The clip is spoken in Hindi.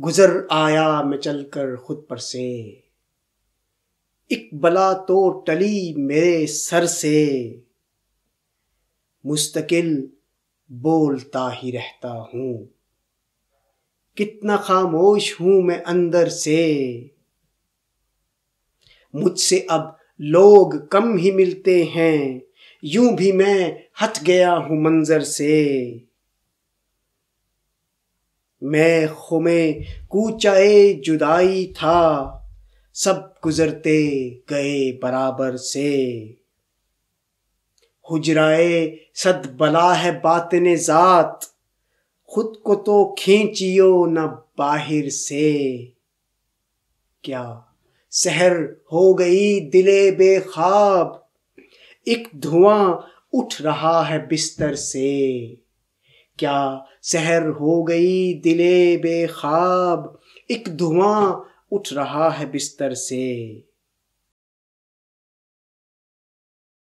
गुजर आया मैं चल कर खुद पर से एक बला तो टली मेरे सर से मुस्तकिल बोलता ही रहता हूं कितना खामोश हूं मैं अंदर से मुझसे अब लोग कम ही मिलते हैं यूं भी मैं हट गया हूं मंजर से मैं खुमे कूचाए जुदाई था सब गुजरते गए बराबर से हुजराए सद बला है बात ने जात खुद को तो खींचियो न बाहिर से क्या सहर हो गई दिले बेखाब एक धुआं उठ रहा है बिस्तर से क्या सहर हो गई दिले बेखाब एक धुआं उठ रहा है बिस्तर से